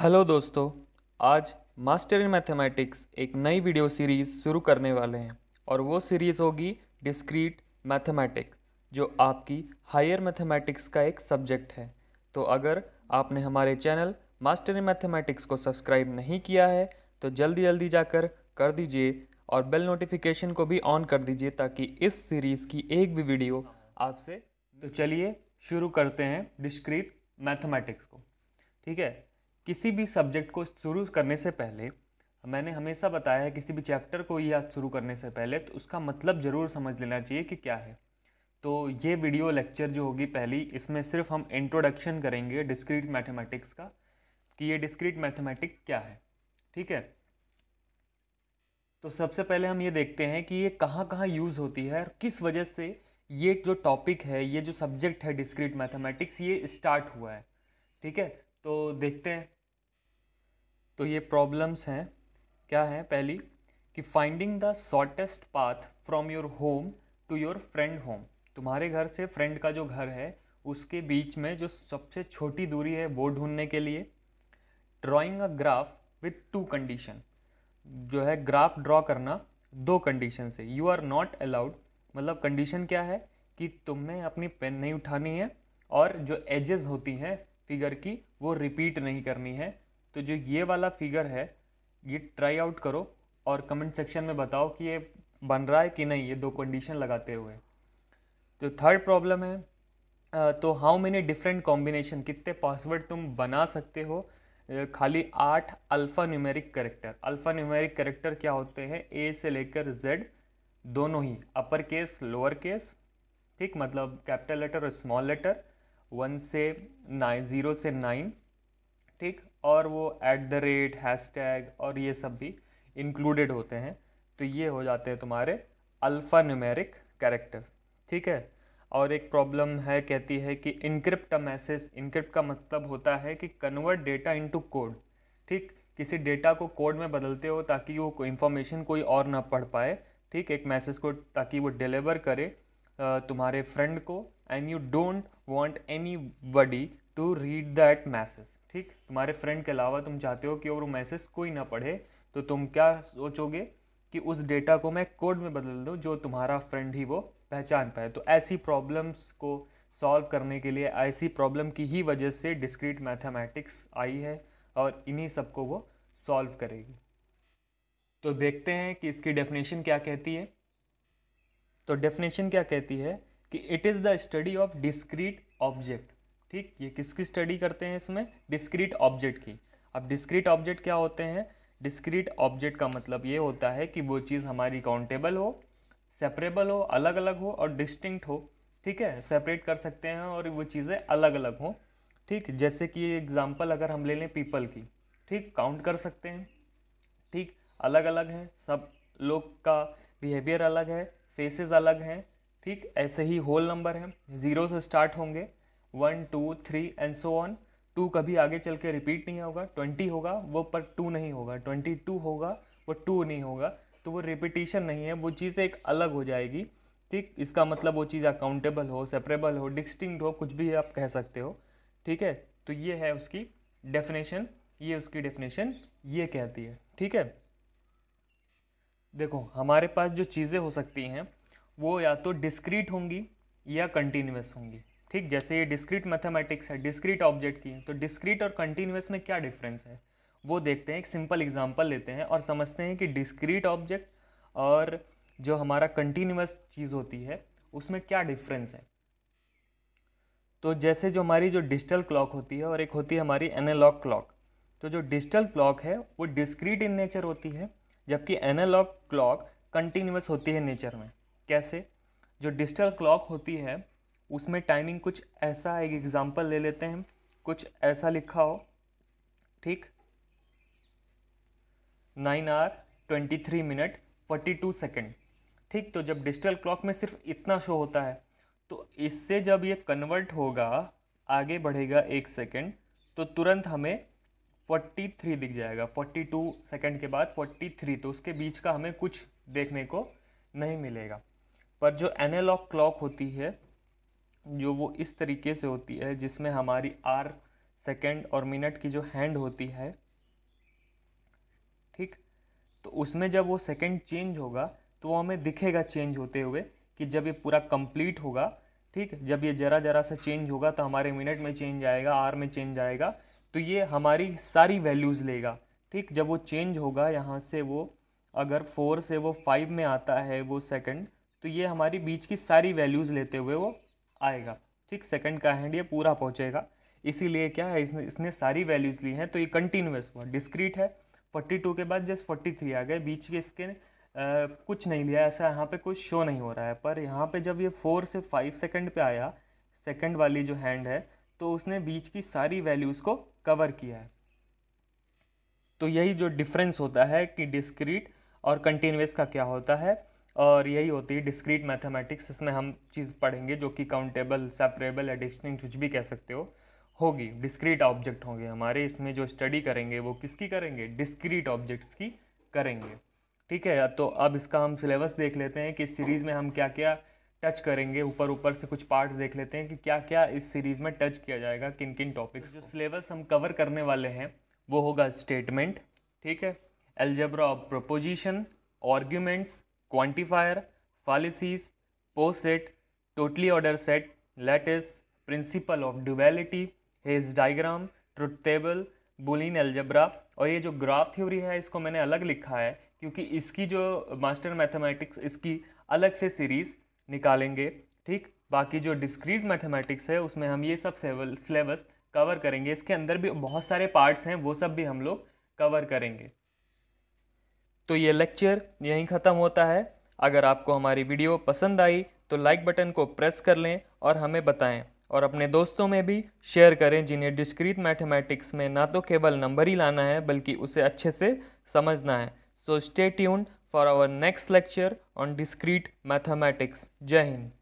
hello दोस्तों आज master in mathematics एक नई वीडियो सीरीज़ शुरू करने वाले हैं और वो सीरीज़ होगी डिस्क्रीट मैथमेटिक्स जो आपकी हायर मैथमेटिक्स का एक सब्जेक्ट है तो अगर आपने हमारे चैनल मास्टर इन मैथमेटिक्स को सब्सक्राइब नहीं किया है तो जल्दी जल्दी जाकर कर दीजिए और बेल नोटिफिकेशन को भी ऑन कर दीजिए ताकि इस सीरीज़ की एक भी वीडियो आपसे तो चलिए शुरू करते हैं डिस्क्रीट मैथमेटिक्स को ठीक है किसी भी सब्जेक्ट को शुरू करने से पहले मैंने हमेशा बताया है किसी भी चैप्टर को या शुरू करने से पहले तो उसका मतलब ज़रूर समझ लेना चाहिए कि क्या है तो ये वीडियो लेक्चर जो होगी पहली इसमें सिर्फ हम इंट्रोडक्शन करेंगे डिस्क्रीट मैथमेटिक्स का कि ये डिस्क्रीट मैथमेटिक क्या है ठीक है तो सबसे पहले हम ये देखते हैं कि ये कहाँ कहाँ यूज़ होती है और किस वजह से ये जो टॉपिक है ये जो सब्जेक्ट है डिस्क्रीट मैथमेटिक्स ये स्टार्ट हुआ है ठीक है तो देखते हैं तो ये प्रॉब्लम्स हैं क्या है पहली कि finding the shortest path from your home to your friend home तुम्हारे घर से फ्रेंड का जो घर है उसके बीच में जो सबसे छोटी दूरी है वो ढूंढने के लिए drawing a graph with two condition जो है ग्राफ ड्रॉ करना दो कंडीशन से यू आर नॉट अलाउड मतलब कंडीशन क्या है कि तुम्हें अपनी पेन नहीं उठानी है और जो एजेस होती हैं फिगर की वो रिपीट नहीं करनी है तो जो ये वाला फिगर है ये ट्राई आउट करो और कमेंट सेक्शन में बताओ कि ये बन रहा है कि नहीं ये दो कंडीशन लगाते हुए तो थर्ड प्रॉब्लम है तो हाउ मेनी डिफरेंट कॉम्बिनेशन कितने पासवर्ड तुम बना सकते हो खाली आठ alpha numeric character alpha numeric character क्या होते हैं ए से लेकर जेड दोनों ही अपर केस लोअर केस ठीक मतलब कैपिटल लेटर और स्मॉल लेटर वन से नाइन ज़ीरो से नाइन ठीक और वो at the rate hash tag और ये सब भी इंक्लूडेड होते हैं तो ये हो जाते हैं तुम्हारे अल्फ़ा न्यूमेरिक कैरेक्टर ठीक है और एक प्रॉब्लम है कहती है कि इनक्रिप्ट अ मैसेज इनक्रिप्ट का मतलब होता है कि कन्वर्ट डेटा इनटू कोड ठीक किसी डेटा को कोड में बदलते हो ताकि वो इन्फॉर्मेशन कोई और ना पढ़ पाए ठीक एक मैसेज को ताकि वो डिलीवर करे तुम्हारे फ्रेंड को and you don't want anybody to read that message ठीक तुम्हारे फ्रेंड के अलावा तुम चाहते हो कि और वो मैसेज कोई ना पढ़े तो तुम क्या सोचोगे कि उस डेटा को मैं कोड में बदल दूँ जो तुम्हारा फ्रेंड ही वो पहचान पाए तो ऐसी प्रॉब्लम्स को सॉल्व करने के लिए ऐसी प्रॉब्लम की ही वजह से डिस्क्रीट मैथमेटिक्स आई है और इन्हीं सबको वो सॉल्व करेगी तो देखते हैं कि इसकी डेफिनेशन क्या कहती है तो डेफिनेशन क्या कहती है कि it is the study of discrete object ठीक ये किसकी स्टडी करते हैं इसमें डिस्क्रीट ऑब्जेक्ट की अब डिस्क्रीट ऑब्जेक्ट क्या होते हैं डिस्क्रीट ऑब्जेक्ट का मतलब ये होता है कि वो चीज़ हमारी काउंटेबल हो सेपरेबल हो अलग अलग हो और डिस्टिंक्ट हो ठीक है सेपरेट कर सकते हैं और वो चीज़ें अलग अलग हों ठीक जैसे कि एग्ज़ाम्पल अगर हम ले लें पीपल की ठीक काउंट कर सकते हैं ठीक अलग अलग हैं सब लोग का बिहेवियर अलग है फेसेस अलग हैं ठीक ऐसे ही होल नंबर हैं ज़ीरो से स्टार्ट होंगे one two three and so on टू कभी आगे चल के रिपीट नहीं होगा ट्वेंटी होगा वो पर टू नहीं होगा ट्वेंटी टू होगा वो टू नहीं होगा तो वो रिपीटिशन नहीं है वो चीज़ एक अलग हो जाएगी ठीक इसका मतलब वो चीज़ अकाउंटेबल हो सेपरेबल हो डिस्टिंक्ट हो कुछ भी आप कह सकते हो ठीक है तो ये है उसकी डेफिनेशन ये उसकी डेफिनेशन ये कहती है ठीक है देखो हमारे पास जो चीज़ें हो सकती हैं वो या तो डिस्क्रीट होंगी या कंटिन्यूस होंगी ठीक जैसे ये डिस्क्रीट मैथमेटिक्स है डिस्क्रीट ऑब्जेक्ट की तो डिस्क्रीट और कंटिन्यूस में क्या डिफरेंस है वो देखते हैं एक सिंपल एग्जाम्पल लेते हैं और समझते हैं कि डिस्क्रीट ऑब्जेक्ट और जो हमारा कंटिन्यूस चीज़ होती है उसमें क्या डिफरेंस है तो जैसे जो हमारी जो डिजिटल क्लॉक होती है और एक होती है हमारी एनालॉग क्लॉक तो जो डिजिटल क्लॉक है वो डिस्क्रीट इन नेचर होती है जबकि एनालॉग क्लॉक कंटिन्यूस होती है नेचर में कैसे जो डिजिटल क्लॉक होती है उसमें टाइमिंग कुछ ऐसा एक एग्ज़ाम्पल ले लेते हैं कुछ ऐसा लिखा हो ठीक nine R twenty three minute forty two second ठीक तो जब डिजिटल क्लॉक में सिर्फ इतना शो होता है तो इससे जब ये कन्वर्ट होगा आगे बढ़ेगा एक सेकेंड तो तुरंत हमें फोर्टी थ्री दिख जाएगा फोर्टी टू सेकेंड के बाद फोर्टी थ्री तो उसके बीच का हमें कुछ देखने को नहीं मिलेगा पर जो एनालॉग क्लॉक होती है जो वो इस तरीके से होती है जिसमें हमारी आर सेकेंड और मिनट की जो हैंड होती है ठीक तो उसमें जब वो सेकेंड चेंज होगा तो वो हमें दिखेगा चेंज होते हुए कि जब ये पूरा कंप्लीट होगा ठीक जब ये ज़रा ज़रा सा चेंज होगा तो हमारे मिनट में चेंज आएगा आर में चेंज आएगा तो ये हमारी सारी वैल्यूज़ लेगा ठीक जब वो चेंज होगा यहाँ से वो अगर फोर से वो फाइव में आता है वो सेकंड तो ये हमारी बीच की सारी वैल्यूज़ लेते हुए वो आएगा ठीक सेकंड का हैंड ये पूरा पहुंचेगा इसीलिए क्या है इसने इसने सारी वैल्यूज़ ली हैं तो ये कंटिन्यूस हुआ डिस्क्रीट है 42 के बाद जस्ट 43 आ गए बीच के इसके आ, कुछ नहीं लिया ऐसा यहाँ पे कुछ शो नहीं हो रहा है पर यहाँ पे जब ये फोर से फाइव सेकंड पे आया सेकंड वाली जो हैंड है तो उसने बीच की सारी वैल्यूज़ को कवर किया है तो यही जो डिफरेंस होता है कि डिस्क्रीट और कंटिन्यूस का क्या होता है और यही होती है डिस्क्रीट मैथमेटिक्स इसमें हम चीज़ पढ़ेंगे जो कि काउंटेबल सेपरेबल एडिशनिंग कुछ भी कह सकते हो होगी डिस्क्रीट ऑब्जेक्ट होंगे हमारे इसमें जो स्टडी करेंगे वो किसकी करेंगे डिस्क्रीट ऑब्जेक्ट्स की करेंगे ठीक है तो अब इसका हम सिलेबस देख लेते हैं कि इस सीरीज़ में हम क्या क्या टच करेंगे ऊपर ऊपर से कुछ पार्ट्स देख लेते हैं कि क्या क्या इस सीरीज़ में टच किया जाएगा किन किन टॉपिक्स जो सिलेबस हम कवर करने वाले हैं वो होगा स्टेटमेंट ठीक है algebra of proposition arguments quantifier policies poset totally order set latest principle of duality Hasse diagram truth table boolean algebra और ये जो ग्राफ थ्योरी है इसको मैंने अलग लिखा है क्योंकि इसकी जो मास्टर मैथमेटिक्स इसकी अलग से सीरीज़ निकालेंगे ठीक बाकी जो डिस्क्रीट मैथमेटिक्स है उसमें हम ये सब सिलेबस कवर करेंगे इसके अंदर भी बहुत सारे पार्ट्स हैं वो सब भी हम लोग कवर करेंगे तो ये लेक्चर यहीं ख़त्म होता है अगर आपको हमारी वीडियो पसंद आई तो लाइक बटन को प्रेस कर लें और हमें बताएं और अपने दोस्तों में भी शेयर करें जिन्हें डिस्क्रीट मैथमेटिक्स में ना तो केवल नंबर ही लाना है बल्कि उसे अच्छे से समझना है so stay tuned for our next lecture on discrete mathematics जय हिंद